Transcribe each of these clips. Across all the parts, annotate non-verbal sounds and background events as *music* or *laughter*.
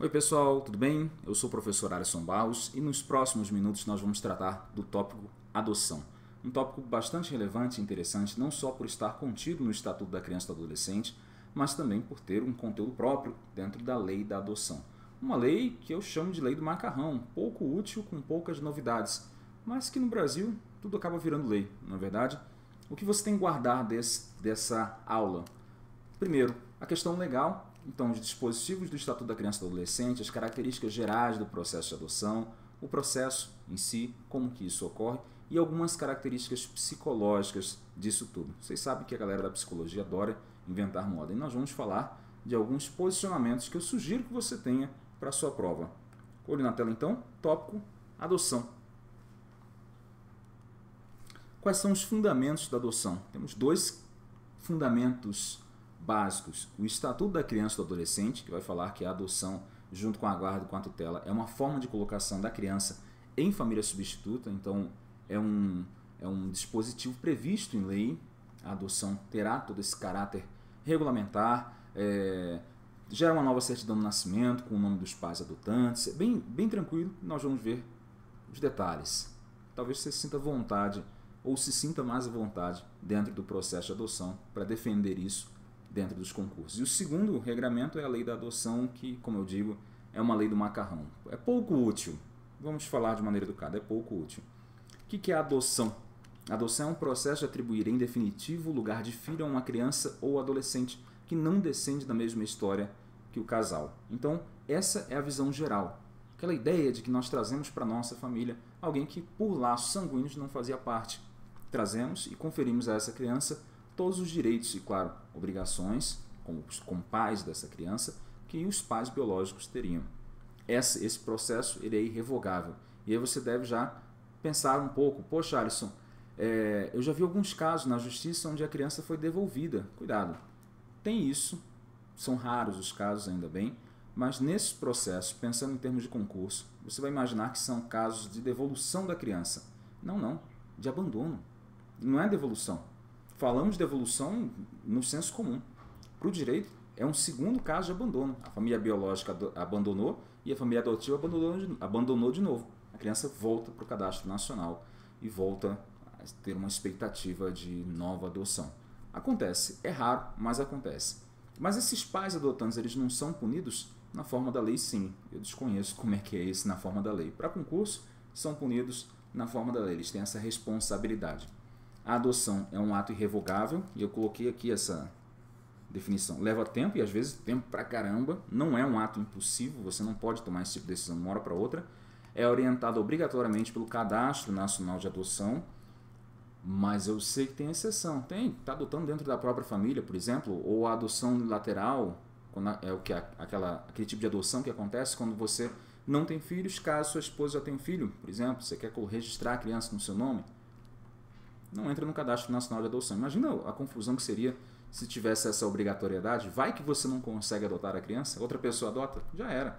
Oi pessoal, tudo bem? Eu sou o professor Alisson Barros e nos próximos minutos nós vamos tratar do tópico adoção. Um tópico bastante relevante e interessante não só por estar contido no Estatuto da Criança e do Adolescente, mas também por ter um conteúdo próprio dentro da lei da adoção. Uma lei que eu chamo de lei do macarrão, pouco útil com poucas novidades, mas que no Brasil tudo acaba virando lei, não é verdade? O que você tem que guardar desse, dessa aula? Primeiro, a questão legal então, os dispositivos do Estatuto da Criança e do Adolescente, as características gerais do processo de adoção, o processo em si, como que isso ocorre e algumas características psicológicas disso tudo. Vocês sabem que a galera da psicologia adora inventar moda e nós vamos falar de alguns posicionamentos que eu sugiro que você tenha para sua prova. Olho na tela então, tópico adoção. Quais são os fundamentos da adoção? Temos dois fundamentos básicos. O Estatuto da Criança e do Adolescente, que vai falar que é a adoção junto com a guarda com a tutela é uma forma de colocação da criança em família substituta, então é um, é um dispositivo previsto em lei. A adoção terá todo esse caráter regulamentar, é, gera uma nova certidão do nascimento com o nome dos pais adotantes. É bem, bem tranquilo, nós vamos ver os detalhes. Talvez você sinta vontade ou se sinta mais à vontade dentro do processo de adoção para defender isso dentro dos concursos. E o segundo regramento é a lei da adoção, que, como eu digo, é uma lei do macarrão. É pouco útil. Vamos falar de maneira educada, é pouco útil. O que é a adoção? A adoção é um processo de atribuir em definitivo o lugar de filho a uma criança ou adolescente que não descende da mesma história que o casal. Então, essa é a visão geral. Aquela ideia de que nós trazemos para nossa família alguém que por laços sanguíneos não fazia parte. Trazemos e conferimos a essa criança todos os direitos e, claro, obrigações, como, como pais dessa criança, que os pais biológicos teriam. Esse, esse processo ele é irrevogável. E aí você deve já pensar um pouco, poxa, Alisson, é, eu já vi alguns casos na justiça onde a criança foi devolvida. Cuidado, tem isso, são raros os casos ainda bem, mas nesse processo, pensando em termos de concurso, você vai imaginar que são casos de devolução da criança. Não, não, de abandono. Não é devolução, falamos de evolução no senso comum. Para o direito, é um segundo caso de abandono. A família biológica abandonou e a família adotiva abandonou de, abandonou de novo. A criança volta para o cadastro nacional e volta a ter uma expectativa de nova adoção. Acontece, é raro, mas acontece. Mas esses pais adotantes, eles não são punidos na forma da lei, sim. Eu desconheço como é que é isso na forma da lei. Para concurso, são punidos na forma da lei. Eles têm essa responsabilidade. A adoção é um ato irrevogável, e eu coloquei aqui essa definição. Leva tempo, e às vezes tempo pra caramba. Não é um ato impulsivo, você não pode tomar esse tipo de decisão de uma hora para outra. É orientado obrigatoriamente pelo Cadastro Nacional de Adoção, mas eu sei que tem exceção. Tem, tá adotando dentro da própria família, por exemplo, ou a adoção unilateral, é o que aquela, aquele tipo de adoção que acontece quando você não tem filhos, caso sua esposa já tenha um filho, por exemplo, você quer registrar a criança no seu nome não entra no cadastro nacional de adoção. Imagina a confusão que seria se tivesse essa obrigatoriedade. Vai que você não consegue adotar a criança, outra pessoa adota, já era.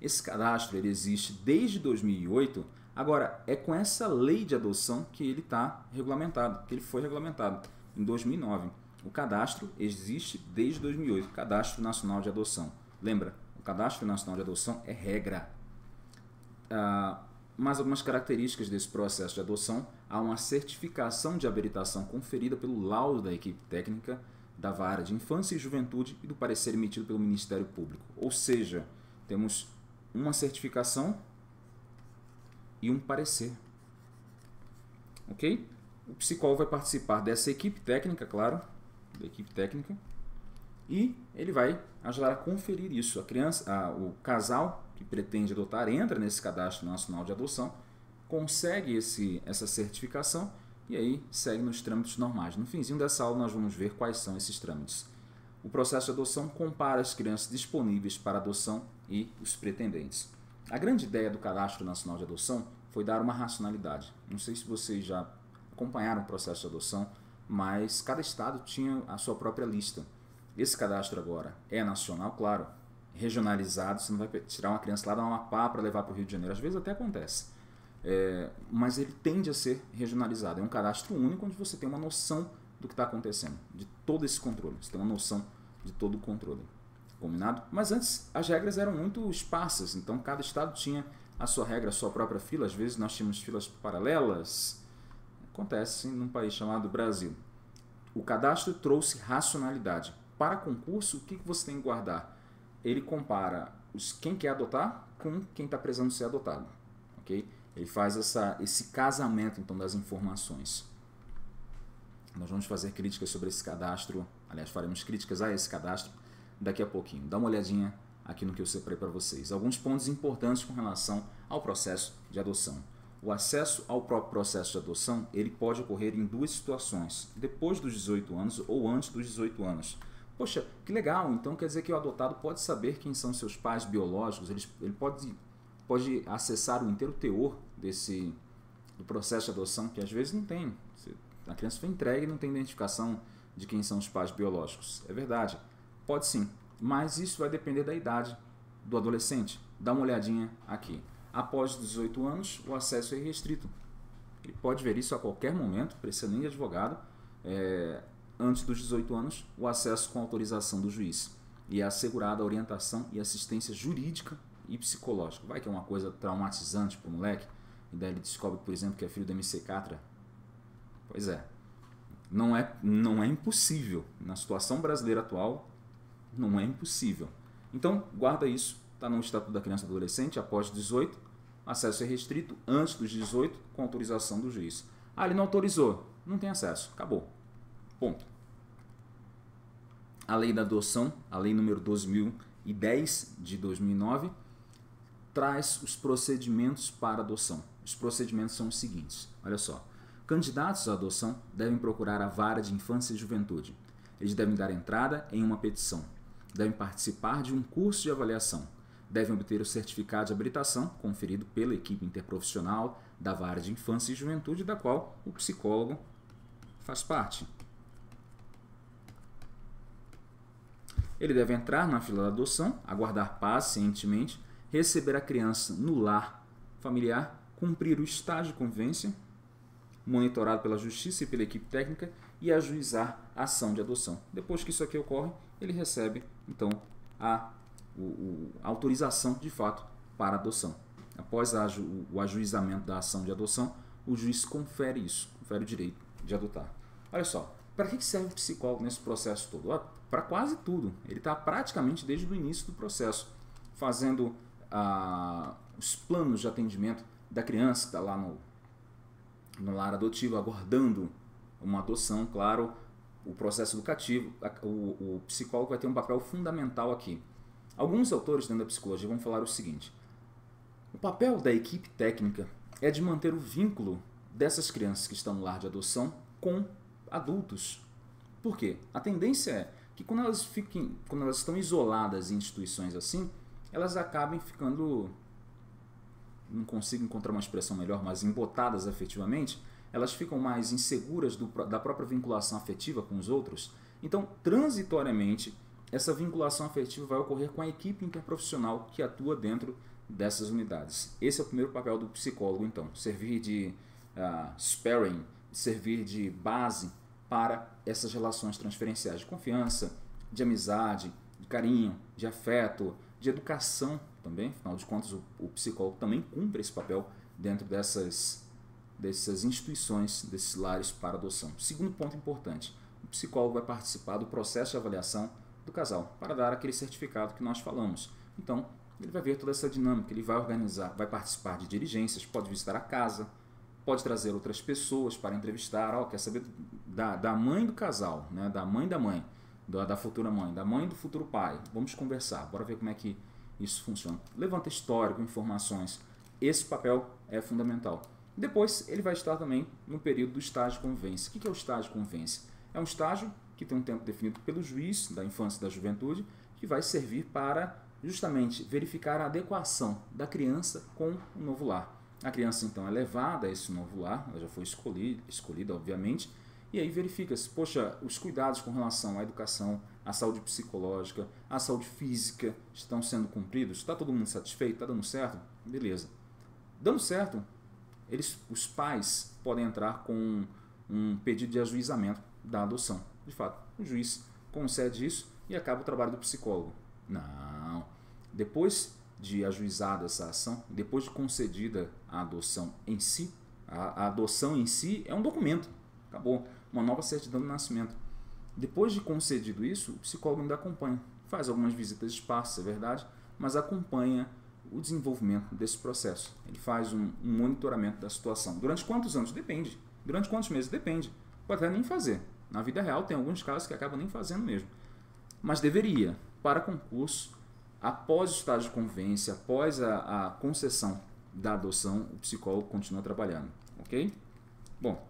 Esse cadastro ele existe desde 2008. Agora é com essa lei de adoção que ele está regulamentado, que ele foi regulamentado em 2009. O cadastro existe desde 2008, Cadastro Nacional de Adoção. Lembra, o Cadastro Nacional de Adoção é regra. Ah, mas algumas características desse processo de adoção há uma certificação de habilitação conferida pelo laudo da equipe técnica da vara de infância e juventude e do parecer emitido pelo Ministério Público. Ou seja, temos uma certificação e um parecer. OK? O psicólogo vai participar dessa equipe técnica, claro, da equipe técnica, e ele vai ajudar a conferir isso. A criança, a, o casal que pretende adotar entra nesse cadastro nacional de adoção, consegue esse, essa certificação e aí segue nos trâmites normais. No finzinho dessa aula nós vamos ver quais são esses trâmites. O processo de adoção compara as crianças disponíveis para adoção e os pretendentes. A grande ideia do Cadastro Nacional de Adoção foi dar uma racionalidade. Não sei se vocês já acompanharam o processo de adoção, mas cada estado tinha a sua própria lista. Esse cadastro agora é nacional, claro, regionalizado, você não vai tirar uma criança lá uma Amapá para levar para o Rio de Janeiro. Às vezes até acontece. É, mas ele tende a ser regionalizado. É um cadastro único onde você tem uma noção do que está acontecendo, de todo esse controle. Você tem uma noção de todo o controle. Combinado? Mas antes as regras eram muito esparsas, então cada estado tinha a sua regra, a sua própria fila. Às vezes nós tínhamos filas paralelas. Acontece num país chamado Brasil. O cadastro trouxe racionalidade. Para concurso, o que você tem que guardar? ele compara os quem quer adotar com quem está precisando ser adotado, ok? Ele faz essa, esse casamento então das informações. Nós vamos fazer críticas sobre esse cadastro, aliás, faremos críticas a esse cadastro daqui a pouquinho. Dá uma olhadinha aqui no que eu separei para vocês. Alguns pontos importantes com relação ao processo de adoção. O acesso ao próprio processo de adoção ele pode ocorrer em duas situações: depois dos 18 anos ou antes dos 18 anos. Poxa, que legal! Então quer dizer que o adotado pode saber quem são seus pais biológicos, ele, ele pode, pode acessar o inteiro teor desse do processo de adoção, que às vezes não tem. A criança foi entregue e não tem identificação de quem são os pais biológicos. É verdade, pode sim, mas isso vai depender da idade do adolescente. Dá uma olhadinha aqui. Após 18 anos, o acesso é restrito. Ele pode ver isso a qualquer momento, precisa nem de advogado. É, antes dos 18 anos, o acesso com autorização do juiz. E é assegurada a orientação e assistência jurídica e psicológica. Vai que é uma coisa traumatizante para o moleque, e daí ele descobre, por exemplo, que é filho do MC Catra. Pois é. Não é, não é impossível. Na situação brasileira atual, não é impossível. Então, guarda isso. Está no Estatuto da Criança e Adolescente, após 18, acesso é restrito antes dos 18, com autorização do juiz. Ah, ele não autorizou. Não tem acesso. Acabou. Ponto. A lei da adoção, a lei número 12.010 de 2009, traz os procedimentos para adoção. Os procedimentos são os seguintes: olha só. Candidatos à adoção devem procurar a vara de infância e juventude. Eles devem dar entrada em uma petição, devem participar de um curso de avaliação, devem obter o certificado de habilitação conferido pela equipe interprofissional da vara de infância e juventude, da qual o psicólogo faz parte. Ele deve entrar na fila da adoção, aguardar pacientemente, receber a criança no lar familiar, cumprir o estágio de convivência, monitorado pela justiça e pela equipe técnica, e ajuizar a ação de adoção. Depois que isso aqui ocorre, ele recebe, então, a, o, o, a autorização de fato para adoção. Após a, o, o ajuizamento da ação de adoção, o juiz confere isso, confere o direito de adotar. Olha só, para que serve o psicólogo nesse processo todo? Ah, Para quase tudo. Ele está praticamente desde o início do processo, fazendo ah, os planos de atendimento da criança que está lá no, no lar adotivo, aguardando uma adoção, claro, o processo educativo, o, o, psicólogo vai ter um papel fundamental aqui. Alguns autores dentro da psicologia vão falar o seguinte: o papel da equipe técnica é de manter o vínculo dessas crianças que estão no lar de adoção com adultos. Por quê? A tendência é que quando elas, fiquem, quando elas estão isoladas em instituições assim, elas acabem ficando. Não consigo encontrar uma expressão melhor, mas embotadas afetivamente, elas ficam mais inseguras do, da própria vinculação afetiva com os outros. Então, transitoriamente, essa vinculação afetiva vai ocorrer com a equipe interprofissional que atua dentro dessas unidades. Esse é o primeiro papel do psicólogo, então, servir de uh, sparing, servir de base para essas relações transferenciais de confiança, de amizade, de carinho, de afeto, de educação também. Afinal de contas, o, o psicólogo também cumpre esse papel dentro dessas, dessas instituições, desses lares para adoção. Segundo ponto importante, o psicólogo vai participar do processo de avaliação do casal para dar aquele certificado que nós falamos. Então, ele vai ver toda essa dinâmica, ele vai organizar, vai participar de diligências, pode visitar a casa, pode trazer outras pessoas para entrevistar, ó, quer saber da, da mãe do casal, né? da mãe da mãe, da, da futura mãe, da mãe do futuro pai. Vamos conversar, bora ver como é que isso funciona. Levanta histórico, informações. Esse papel é fundamental. Depois ele vai estar também no período do estágio convence. O que é o estágio convence? É um estágio que tem um tempo definido pelo juiz da infância e da juventude, que vai servir para justamente verificar a adequação da criança com o novo lar. A criança então é levada a esse novo lar, ela já foi escolhida, escolhida obviamente, e aí verifica-se, poxa, os cuidados com relação à educação, à saúde psicológica, à saúde física estão sendo cumpridos? Está todo mundo satisfeito? Está dando certo? Beleza. Dando certo, eles, os pais podem entrar com um pedido de ajuizamento da adoção. De fato, o juiz concede isso e acaba o trabalho do psicólogo. Não. Depois de ajuizado essa ação, depois de concedida a adoção em si, a, a adoção em si é um documento, acabou, uma nova certidão de nascimento. Depois de concedido isso, o psicólogo ainda acompanha, faz algumas visitas de espaço, é verdade, mas acompanha o desenvolvimento desse processo. Ele faz um, um, monitoramento da situação. Durante quantos anos? Depende. Durante quantos meses? Depende. Pode até nem fazer. Na vida real, tem alguns casos que acabam nem fazendo mesmo. Mas deveria. Para concurso, após o estágio de convivência, após a, a concessão da adoção, o psicólogo continua trabalhando, ok? Bom,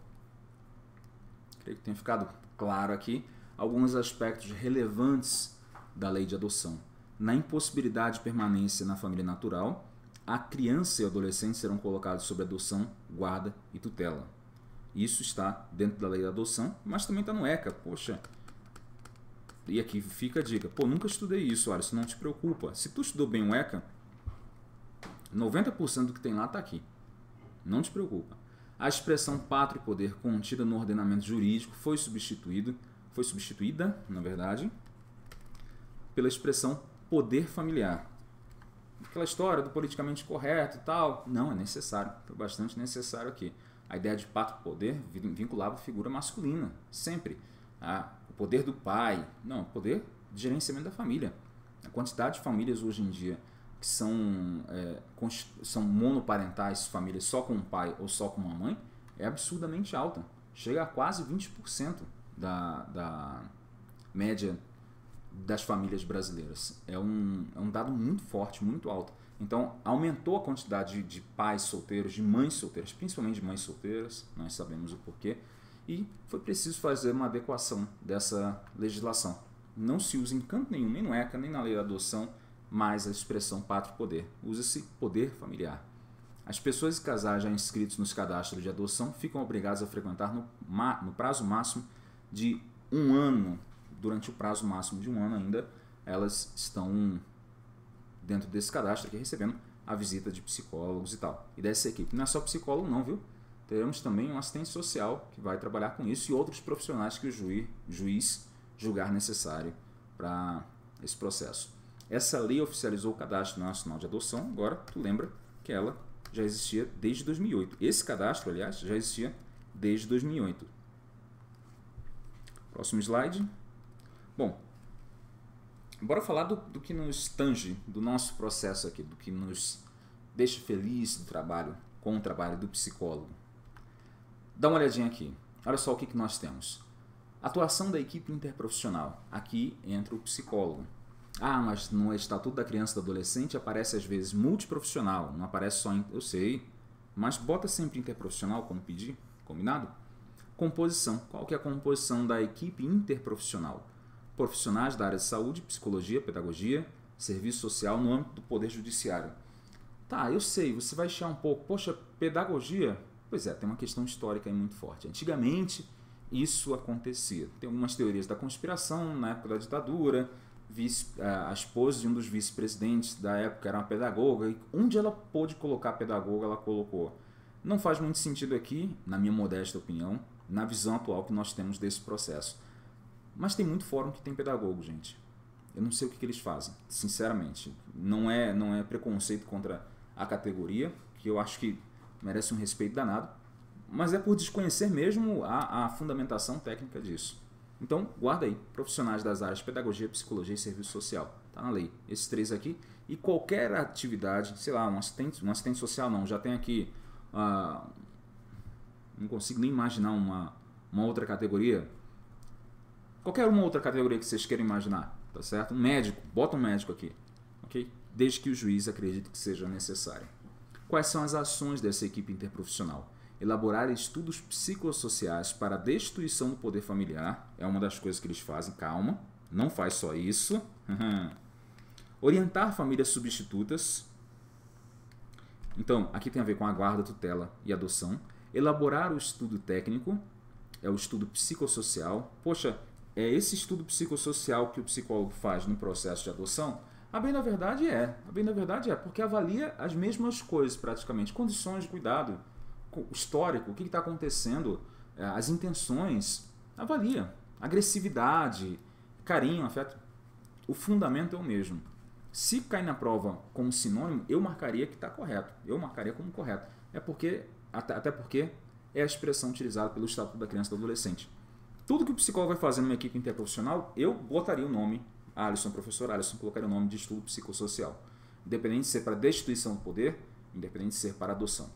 creio que tenha ficado claro aqui alguns aspectos relevantes da lei de adoção. Na impossibilidade de permanência na família natural, a criança e o adolescente serão colocados sob adoção, guarda e tutela. Isso está dentro da lei da adoção, mas também está no ECA. Poxa, e aqui fica a dica. Pô, nunca estudei isso, olha, isso não te preocupa. Se tu estudou bem o ECA, 90% do que tem lá está aqui. Não te preocupa. A expressão pátrio poder contida no ordenamento jurídico foi substituída, foi substituída, na verdade, pela expressão poder familiar. Aquela história do politicamente correto e tal, não é necessário, foi bastante necessário aqui. A ideia de pátrio poder vinculava a figura masculina, sempre. A ah, poder do pai. Não, poder de gerenciamento da família. A quantidade de famílias hoje em dia que são, é, são monoparentais, famílias só com um pai ou só com uma mãe, é absurdamente alta. Chega a quase 20% da, da média das famílias brasileiras. É um, é um dado muito forte, muito alto. Então, aumentou a quantidade de, de pais solteiros, de mães solteiras, principalmente de mães solteiras, nós sabemos o porquê, e foi preciso fazer uma adequação dessa legislação. Não se usa em canto nenhum, nem no ECA, nem na lei da adoção, mais a expressão pátrio poder. Usa-se poder familiar. As pessoas e casais já inscritos nos cadastros de adoção ficam obrigadas a frequentar no, no prazo máximo de um ano. Durante o prazo máximo de um ano ainda, elas estão dentro desse cadastro aqui recebendo a visita de psicólogos e tal. E dessa equipe. Não é só psicólogo não, viu? teremos também um assistente social que vai trabalhar com isso e outros profissionais que o juiz, juiz julgar necessário para esse processo. Essa lei oficializou o Cadastro Nacional de Adoção, agora tu lembra que ela já existia desde 2008. Esse cadastro, aliás, já existia desde 2008. Próximo slide. Bom, bora falar do, do que nos tange, do nosso processo aqui, do que nos deixa feliz do trabalho, com o trabalho do psicólogo. Dá uma olhadinha aqui. Olha só o que, que nós temos. Atuação da equipe interprofissional. Aqui entra o psicólogo. Ah, mas no Estatuto da Criança e do Adolescente aparece às vezes multiprofissional, não aparece só. Em... Eu sei, mas bota sempre interprofissional como pedir, combinado? Composição. Qual que é a composição da equipe interprofissional? Profissionais da área de saúde, psicologia, pedagogia, serviço social no âmbito do Poder Judiciário. Tá, eu sei, você vai achar um pouco, poxa, pedagogia, Pois é, tem uma questão histórica aí muito forte. Antigamente, isso acontecia. Tem algumas teorias da conspiração na época da ditadura. Vice, eh, a esposa de um dos vice-presidentes da época era uma pedagoga, e onde ela pôde colocar pedagoga, ela colocou. Não faz muito sentido aqui, na minha modesta opinião, na visão atual que nós temos desse processo. Mas tem muito fórum que tem pedagogo, gente. Eu não sei o que, que eles fazem, sinceramente. Não é, não é preconceito contra a categoria, que eu acho que merece um respeito danado, mas é por desconhecer mesmo a, a fundamentação técnica disso. Então, guarda aí, profissionais das áreas de pedagogia, psicologia e serviço social. Tá na lei. Esses três aqui. E qualquer atividade, sei lá, um assistente, um assistente social não, já tem aqui. Uh, não consigo nem imaginar uma, uma outra categoria. Qualquer uma outra categoria que vocês queiram imaginar, tá certo? Um médico, bota um médico aqui, ok? Desde que o juiz acredite que seja necessário. Quais são as ações dessa equipe interprofissional? Elaborar estudos psicossociais para a destituição do poder familiar é uma das coisas que eles fazem, calma, não faz só isso. *laughs* Orientar famílias substitutas. Então, aqui tem a ver com a guarda, tutela e adoção. Elaborar o estudo técnico, é o estudo psicossocial. Poxa, é esse estudo psicossocial que o psicólogo faz no processo de adoção? A bem na verdade é. A bem verdade é, porque avalia as mesmas coisas praticamente. Condições de cuidado, histórico, o que está acontecendo, é, as intenções, avalia. Agressividade, carinho, afeto. O fundamento é o mesmo. Se cai na prova como sinônimo, eu marcaria que está correto. Eu marcaria como correto. É porque, até, até porque é a expressão utilizada pelo Estatuto da Criança e do Adolescente. Tudo que o psicólogo vai fazer numa equipe interprofissional, eu botaria o nome Alisson, professor Alisson, colocar o nome de estudo psicossocial. Independente de ser para destituição do poder, independente de ser para adoção.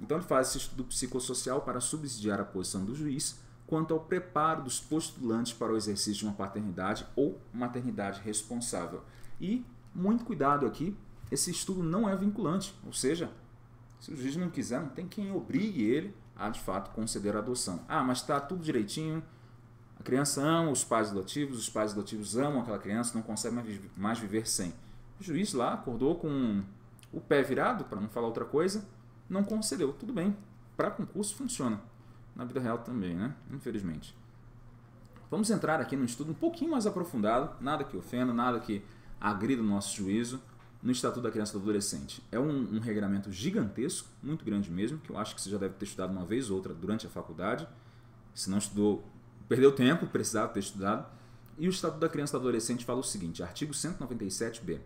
Então ele faz esse estudo psicossocial para subsidiar a posição do juiz quanto ao preparo dos postulantes para o exercício de uma paternidade ou maternidade responsável. E muito cuidado aqui, esse estudo não é vinculante, ou seja, se o juiz não quiser, não tem quem obrigue ele a de fato conceder a adoção. Ah, mas está tudo direitinho, a criança ama os pais adotivos, os pais adotivos amam aquela criança, não conseguem mais viver sem. O juiz lá acordou com o pé virado, para não falar outra coisa, não concedeu. Tudo bem, para concurso funciona. Na vida real também, né? Infelizmente. Vamos entrar aqui num estudo um pouquinho mais aprofundado, nada que ofenda, nada que agrida o nosso juízo, no Estatuto da Criança e do Adolescente. É um, um, regramento gigantesco, muito grande mesmo, que eu acho que você já deve ter estudado uma vez ou outra durante a faculdade. Se não estudou, perdeu tempo, precisava ter estudado. E o Estatuto da Criança e do Adolescente fala o seguinte: artigo 197b.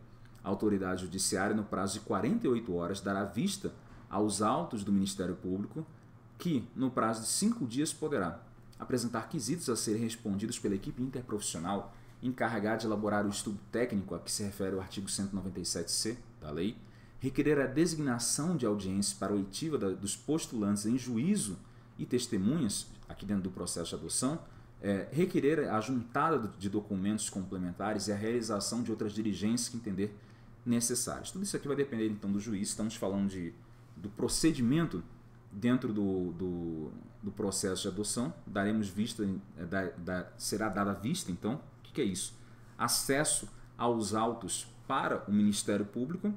A autoridade judiciária, no prazo de 48 horas, dará vista aos autos do Ministério Público, que, no prazo de cinco dias, poderá apresentar quesitos a serem respondidos pela equipe interprofissional encarregada de elaborar o estudo técnico a que se refere o artigo 197c da lei, requerer a designação de audiência para oitiva dos postulantes em juízo e testemunhas, aqui dentro do processo de adoção, é, requerer a juntada de documentos complementares e a realização de outras diligências que entender necessárias. Tudo isso aqui vai depender então do juiz, estamos falando de, do procedimento dentro do, do, do processo de adoção, daremos vista, é, da, da, será dada vista então, o que, que é isso? Acesso aos autos para o Ministério Público,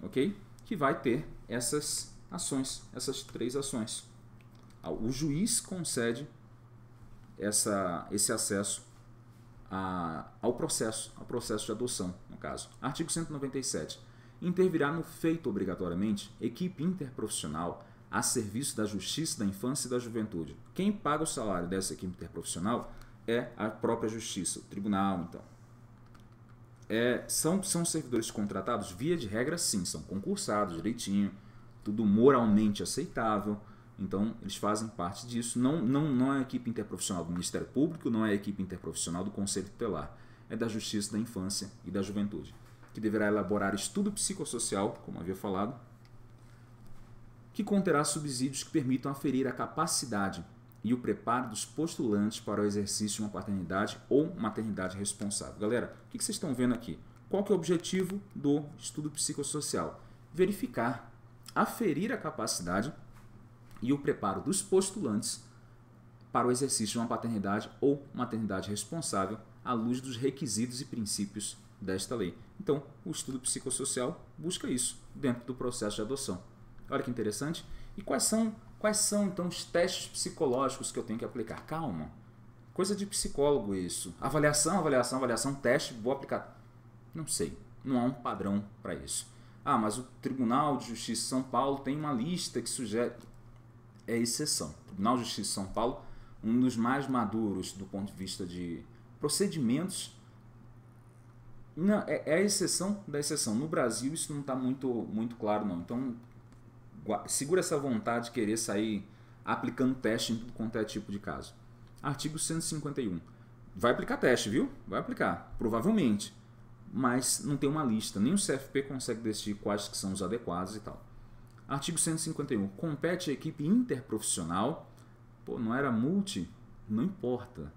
ok? Que vai ter essas ações, essas três ações. Ah, o juiz concede essa, esse acesso a, ao processo, ao processo de adoção, no caso. Artigo 197. Intervirá no feito obrigatoriamente equipe interprofissional a serviço da justiça da infância e da juventude. Quem paga o salário dessa equipe interprofissional é a própria justiça, o tribunal, então. É, são, são servidores contratados? Via de regra, sim, são concursados direitinho, tudo moralmente aceitável, então, eles fazem parte disso. Não, não, não é a equipe interprofissional do Ministério Público, não é a equipe interprofissional do Conselho Tutelar. É da Justiça da Infância e da Juventude, que deverá elaborar estudo psicossocial, como havia falado, que conterá subsídios que permitam aferir a capacidade e o preparo dos postulantes para o exercício de uma paternidade ou maternidade responsável. Galera, o que vocês estão vendo aqui? Qual que é o objetivo do estudo psicossocial? Verificar, aferir a capacidade e o preparo dos postulantes para o exercício de uma paternidade ou maternidade responsável à luz dos requisitos e princípios desta lei. Então, o estudo psicossocial busca isso dentro do processo de adoção. Olha que interessante. E quais são, quais são então os testes psicológicos que eu tenho que aplicar? Calma. Coisa de psicólogo isso. Avaliação, avaliação, avaliação, teste, vou aplicar. Não sei. Não há um padrão para isso. Ah, mas o Tribunal de Justiça de São Paulo tem uma lista que sugere é exceção. O Tribunal de Justiça de São Paulo, um dos mais maduros do ponto de vista de procedimentos, não, é, é a exceção da exceção. No Brasil isso não está muito, muito claro não. Então segura essa vontade de querer sair aplicando teste em tudo quanto é tipo de caso. Artigo 151. Vai aplicar teste, viu? Vai aplicar, provavelmente. Mas não tem uma lista, nem o CFP consegue decidir quais que são os adequados e tal. Artigo 151. Compete à equipe interprofissional. Pô, não era multi? Não importa.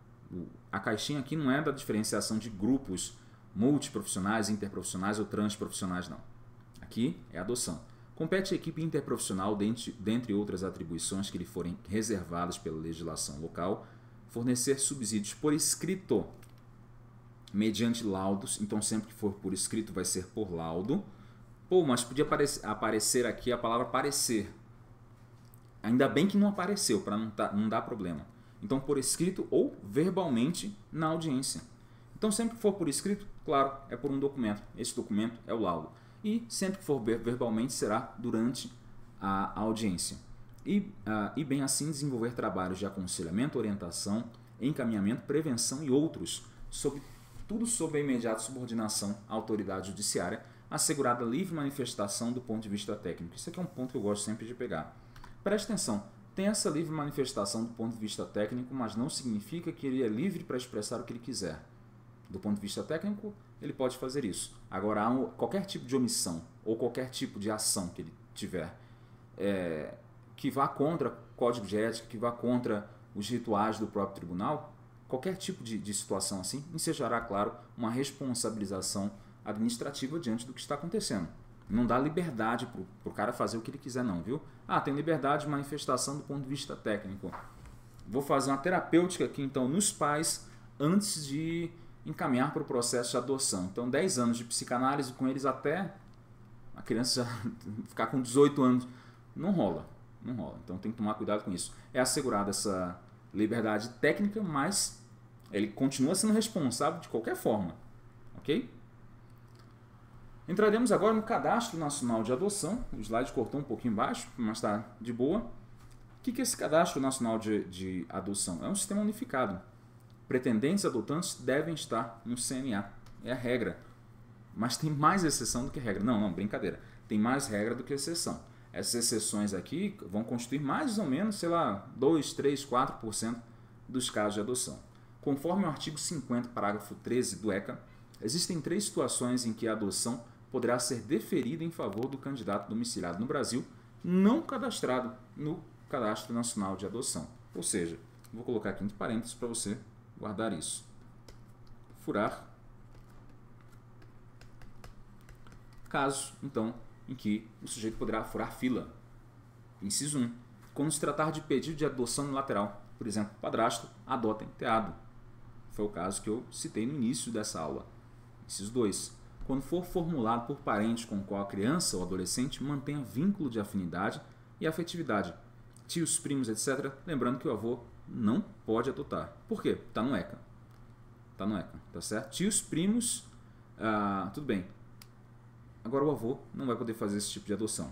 A caixinha aqui não é da diferenciação de grupos multiprofissionais, interprofissionais ou transprofissionais, não. Aqui é adoção. Compete à equipe interprofissional, dentre, dentre outras atribuições que lhe forem reservadas pela legislação local, fornecer subsídios por escrito, mediante laudos. Então, sempre que for por escrito, vai ser por laudo Pô, mas podia aparecer aqui a palavra parecer. Ainda bem que não apareceu, para não, tá, não dar problema. Então, por escrito ou verbalmente na audiência. Então, sempre que for por escrito, claro, é por um documento. Esse documento é o laudo. E sempre que for verbalmente, será durante a audiência. E, uh, e bem assim desenvolver trabalhos de aconselhamento, orientação, encaminhamento, prevenção e outros, sobre, tudo sob a imediata subordinação à autoridade judiciária, assegurada livre manifestação do ponto de vista técnico. Isso aqui é um ponto que eu gosto sempre de pegar. Preste atenção, tem essa livre manifestação do ponto de vista técnico, mas não significa que ele é livre para expressar o que ele quiser. Do ponto de vista técnico, ele pode fazer isso. Agora, qualquer tipo de omissão ou qualquer tipo de ação que ele tiver é, que vá contra o código de ética, que vá contra os rituais do próprio tribunal, qualquer tipo de, de situação assim ensejará, claro, uma responsabilização administrativa diante do que está acontecendo. Não dá liberdade para o cara fazer o que ele quiser, não, viu? Ah, tem liberdade de manifestação do ponto de vista técnico. Vou fazer uma terapêutica aqui, então, nos pais, antes de encaminhar para o processo de adoção. Então, 10 anos de psicanálise com eles até a criança *laughs* ficar com 18 anos. Não rola, não rola. Então, tem que tomar cuidado com isso. É assegurada essa liberdade técnica, mas ele continua sendo responsável de qualquer forma, ok? Entraremos agora no Cadastro Nacional de Adoção. O slide cortou um pouquinho embaixo, mas está de boa. O que é esse Cadastro Nacional de, de Adoção? É um sistema unificado. Pretendentes adotantes devem estar no CNA. É a regra. Mas tem mais exceção do que regra. Não, não, brincadeira. Tem mais regra do que exceção. Essas exceções aqui vão constituir mais ou menos, sei lá, 2, 3, 4% dos casos de adoção. Conforme o artigo 50, parágrafo 13 do ECA, existem três situações em que a adoção poderá ser deferida em favor do candidato domiciliado no Brasil não cadastrado no Cadastro Nacional de Adoção. Ou seja, vou colocar aqui entre parênteses para você guardar isso. Furar caso, então, em que o sujeito poderá furar fila. Inciso 1. Quando se tratar de pedido de adoção unilateral, por exemplo, padrasto, adota enteado. Foi o caso que eu citei no início dessa aula. Inciso 2 quando for formulado por parente com o qual a criança ou adolescente mantenha vínculo de afinidade e afetividade, tios, primos, etc. Lembrando que o avô não pode adotar. Por quê? Está no ECA. Está no ECA, tá certo? Tios, primos, ah, tudo bem. Agora o avô não vai poder fazer esse tipo de adoção.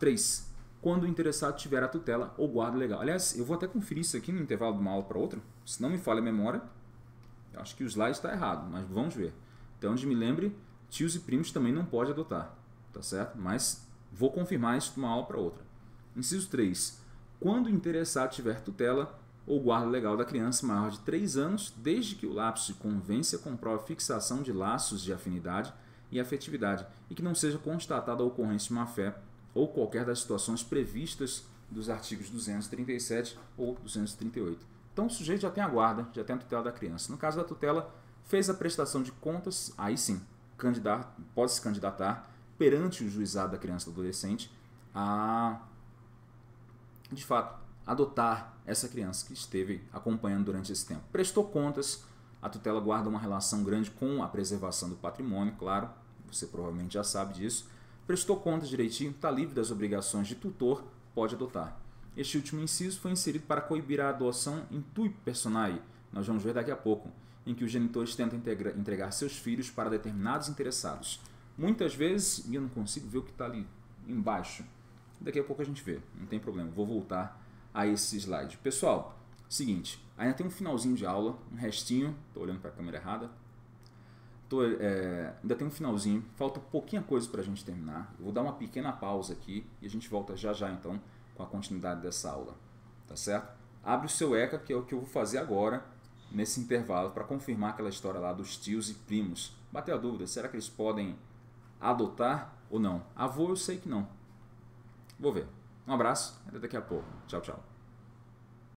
3. Ah, quando o interessado tiver a tutela ou guarda legal. Aliás, eu vou até conferir isso aqui no intervalo de uma aula para outra, se não me falha a memória. Eu acho que o slide está errado, mas vamos ver. Então, Até onde me lembre, tios e primos também não pode adotar, tá certo? Mas vou confirmar isso de uma aula para outra. Inciso 3. Quando o interessado tiver tutela ou guarda legal da criança maior de 3 anos, desde que o lapso de convência comprove fixação de laços de afinidade e afetividade e que não seja constatada a ocorrência de má-fé ou qualquer das situações previstas dos artigos 237 ou 238. Então o sujeito já tem a guarda, já tem a tutela da criança. No caso da tutela, fez a prestação de contas, aí sim, pode se candidatar perante o juizado da criança e do adolescente a, de fato, adotar essa criança que esteve acompanhando durante esse tempo. Prestou contas, a tutela guarda uma relação grande com a preservação do patrimônio, claro, você provavelmente já sabe disso. Prestou contas direitinho, está livre das obrigações de tutor, pode adotar. Este último inciso foi inserido para coibir a adoção intui personae. Nós vamos ver daqui a pouco em que os genitores tentam entregar seus filhos para determinados interessados. Muitas vezes, eu não consigo ver o que está ali embaixo. Daqui a pouco a gente vê, não tem problema. Vou voltar a esse slide. Pessoal, seguinte, ainda tem um finalzinho de aula, um restinho, estou olhando para a câmera errada. Tô, é, ainda tem um finalzinho, falta pouquinha coisa para a gente terminar. Eu vou dar uma pequena pausa aqui e a gente volta já já então com a continuidade dessa aula, tá certo? Abre o seu ECA, que é o que eu vou fazer agora nesse intervalo para confirmar aquela história lá dos tios e primos. Bateu a dúvida, será que eles podem adotar ou não? Avô eu sei que não. Vou ver. Um abraço, até daqui a pouco. Tchau, tchau.